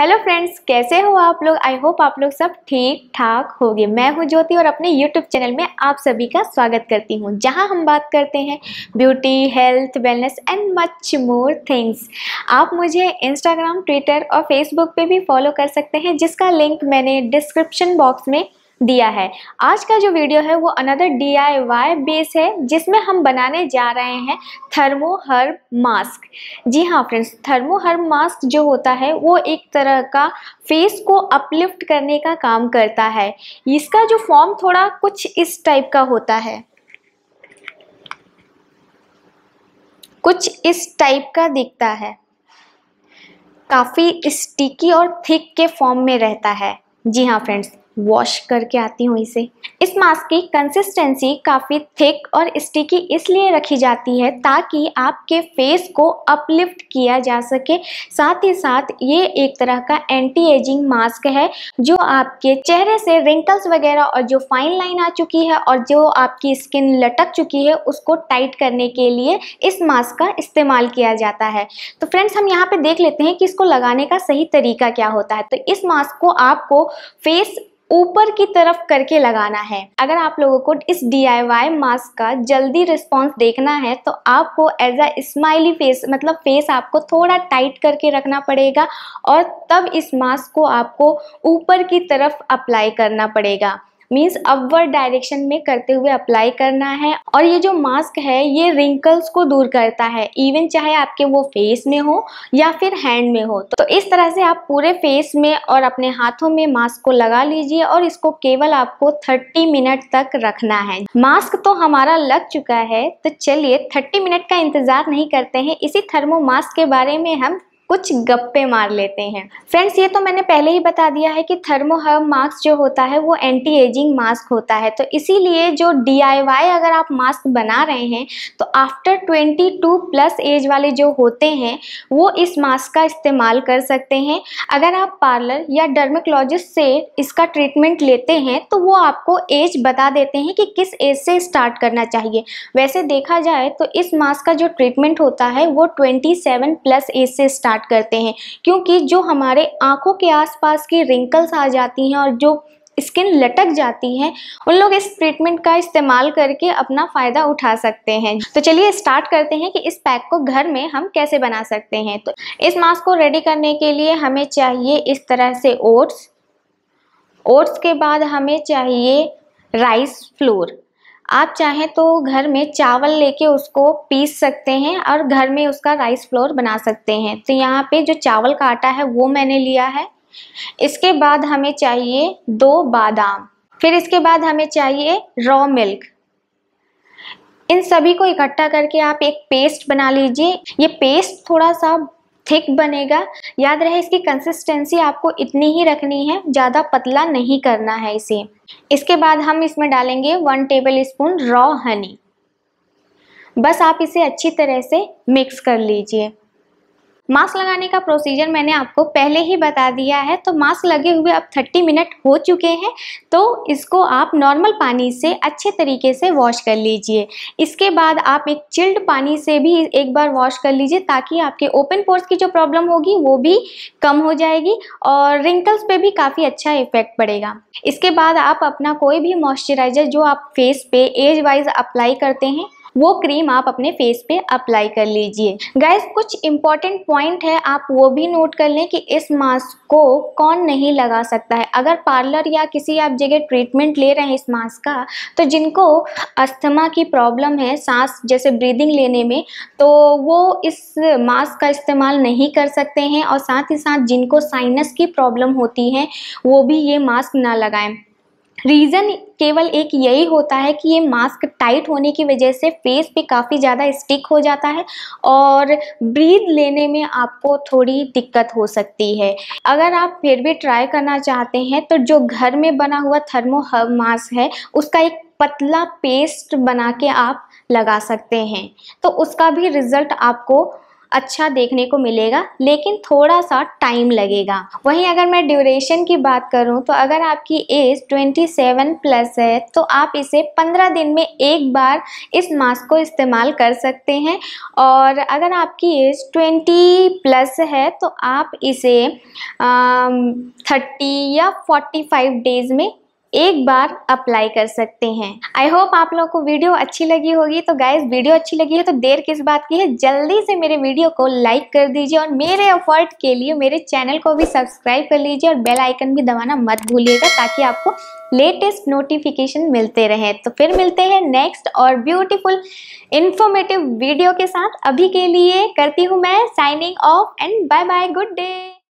hello friends कैसे हो आप लोग आई होप आप लोग सब ठीक ठाक होंगे मैं हूं ज्योति और अपने यूट्यूब चैनल में आप सभी का स्वागत करती हूं जहां हम बात करते हैं beauty health wellness and much more things आप मुझे इंस्टाग्राम ट्विटर और फेसबुक पे भी फॉलो कर सकते हैं जिसका लिंक मैंने डिस्क्रिप्शन बॉक्स में दिया है आज का जो वीडियो है वो another D I Y base है जिसमें हम बनाने जा रहे हैं थर्मो हर्ब मास्क जी हाँ फ्रेंड्स थर्मो हर्ब मास्क जो होता है वो एक तरह का फेस को अपलिफ्ट करने का काम करता है इसका जो फॉर्म थोड़ा कुछ इस टाइप का होता है कुछ इस टाइप का दिखता है काफ़ी स्टिकी और थिक के फॉर्म में रहता है जी हाँ फ्रेंड्स वॉश करके आती हूँ इसे इस मास्क की कंसिस्टेंसी काफ़ी थिक और स्टिकी इसलिए रखी जाती है ताकि आपके फेस को अपलिफ्ट किया जा सके साथ ही साथ ये एक तरह का एंटी एजिंग मास्क है जो आपके चेहरे से रिंकल्स वगैरह और जो फाइन लाइन आ चुकी है और जो आपकी स्किन लटक चुकी है उसको टाइट करने के लिए इस मास्क का इस्तेमाल किया जाता है तो फ्रेंड्स हम यहाँ पे देख लेते हैं कि इसको लगाने का सही तरीका क्या होता है तो इस मास्क को आपको फेस ऊपर की तरफ करके लगाना है अगर आप लोगों को इस डी मास्क का जल्दी रिस्पॉन्स देखना है तो आपको एज अ स्माइली फेस मतलब फेस आपको थोड़ा टाइट करके रखना पड़ेगा और तब इस मास्क को आपको ऊपर की तरफ अप्लाई करना पड़ेगा मीन्स अपवर्ड डायरेक्शन में करते हुए अप्लाई करना है और ये जो मास्क है ये रिंकल्स को दूर करता है इवन चाहे आपके वो फेस में हो या फिर हैंड में हो तो इस तरह से आप पूरे फेस में और अपने हाथों में मास्क को लगा लीजिए और इसको केवल आपको 30 मिनट तक रखना है मास्क तो हमारा लग चुका है तो चलिए 30 मिनट का इंतजार नहीं करते हैं इसी थर्मो मास्क के बारे में हम कुछ गप्पे मार लेते हैं फ्रेंड्स ये तो मैंने पहले ही बता दिया है कि थर्मोहर्ब मास्क जो होता है वो एंटी एजिंग मास्क होता है तो इसीलिए जो डी अगर आप मास्क बना रहे हैं तो आफ्टर 22 प्लस एज वाले जो होते हैं वो इस मास्क का इस्तेमाल कर सकते हैं अगर आप पार्लर या डर्मेकोलॉजिस्ट से इसका ट्रीटमेंट लेते हैं तो वो आपको एज बता देते हैं कि किस एज से स्टार्ट करना चाहिए वैसे देखा जाए तो इस मास्क का जो ट्रीटमेंट होता है वो ट्वेंटी प्लस एज से स्टार्ट स्टार्ट करते हैं क्योंकि जो हमारे आँखों के आसपास की रिंकल्स आ जाती हैं और जो स्किन लटक जाती है उन लोग इस ट्रीटमेंट का इस्तेमाल करके अपना फ़ायदा उठा सकते हैं तो चलिए स्टार्ट करते हैं कि इस पैक को घर में हम कैसे बना सकते हैं तो इस मास्क को रेडी करने के लिए हमें चाहिए इस तरह से ओट्स ओट्स के बाद हमें चाहिए राइस फ्लोर आप चाहें तो घर में चावल लेके उसको पीस सकते हैं और घर में उसका राइस फ्लोर बना सकते हैं तो यहाँ पे जो चावल का आटा है वो मैंने लिया है इसके बाद हमें चाहिए दो बादाम फिर इसके बाद हमें चाहिए रॉ मिल्क इन सभी को इकट्ठा करके आप एक पेस्ट बना लीजिए ये पेस्ट थोड़ा सा थिक बनेगा याद रहे इसकी कंसिस्टेंसी आपको इतनी ही रखनी है ज़्यादा पतला नहीं करना है इसे इसके बाद हम इसमें डालेंगे one tablespoon raw honey बस आप इसे अच्छी तरह से मिक्स कर लीजिए मास्क लगाने का प्रोसीजर मैंने आपको पहले ही बता दिया है तो मास्क लगे हुए अब 30 मिनट हो चुके हैं तो इसको आप नॉर्मल पानी से अच्छे तरीके से वॉश कर लीजिए इसके बाद आप एक चिल्ड पानी से भी एक बार वॉश कर लीजिए ताकि आपके ओपन पोर्स की जो प्रॉब्लम होगी वो भी कम हो जाएगी और रिंकल्स पे भी काफ़ी अच्छा इफेक्ट पड़ेगा इसके बाद आप अपना कोई भी मॉइस्चराइजर जो आप फेस पे एज वाइज अप्लाई करते हैं वो क्रीम आप अपने फेस पे अप्लाई कर लीजिए गाइस कुछ इंपॉर्टेंट पॉइंट है आप वो भी नोट कर लें कि इस मास्क को कौन नहीं लगा सकता है अगर पार्लर या किसी आप जगह ट्रीटमेंट ले रहे हैं इस मास्क का तो जिनको अस्थमा की प्रॉब्लम है सांस जैसे ब्रीदिंग लेने में तो वो इस मास्क का इस्तेमाल नहीं कर सकते हैं और साथ ही साथ जिनको साइनस की प्रॉब्लम होती है वो भी ये मास्क ना लगाएं रीज़न केवल एक यही होता है कि ये मास्क टाइट होने की वजह से फेस पे काफ़ी ज़्यादा स्टिक हो जाता है और ब्रीद लेने में आपको थोड़ी दिक्कत हो सकती है अगर आप फिर भी ट्राई करना चाहते हैं तो जो घर में बना हुआ थर्मो हब मास्क है उसका एक पतला पेस्ट बना के आप लगा सकते हैं तो उसका भी रिज़ल्ट आपको अच्छा देखने को मिलेगा लेकिन थोड़ा सा टाइम लगेगा वहीं अगर मैं ड्यूरेशन की बात करूं तो अगर आपकी एज 27 प्लस है तो आप इसे 15 दिन में एक बार इस मास्क को इस्तेमाल कर सकते हैं और अगर आपकी एज 20 प्लस है तो आप इसे थर्टी या 45 डेज में एक बार अप्लाई कर सकते हैं आई होप आप लोगों को वीडियो अच्छी लगी होगी तो गाइज वीडियो अच्छी लगी है तो देर किस बात की है जल्दी से मेरे वीडियो को लाइक कर दीजिए और मेरे एफर्ट के लिए मेरे चैनल को भी सब्सक्राइब कर लीजिए और बेल आइकन भी दबाना मत भूलिएगा ताकि आपको लेटेस्ट नोटिफिकेशन मिलते रहे तो फिर मिलते हैं नेक्स्ट और ब्यूटिफुल इन्फॉर्मेटिव वीडियो के साथ अभी के लिए करती हूँ मैं signing off and bye bye good day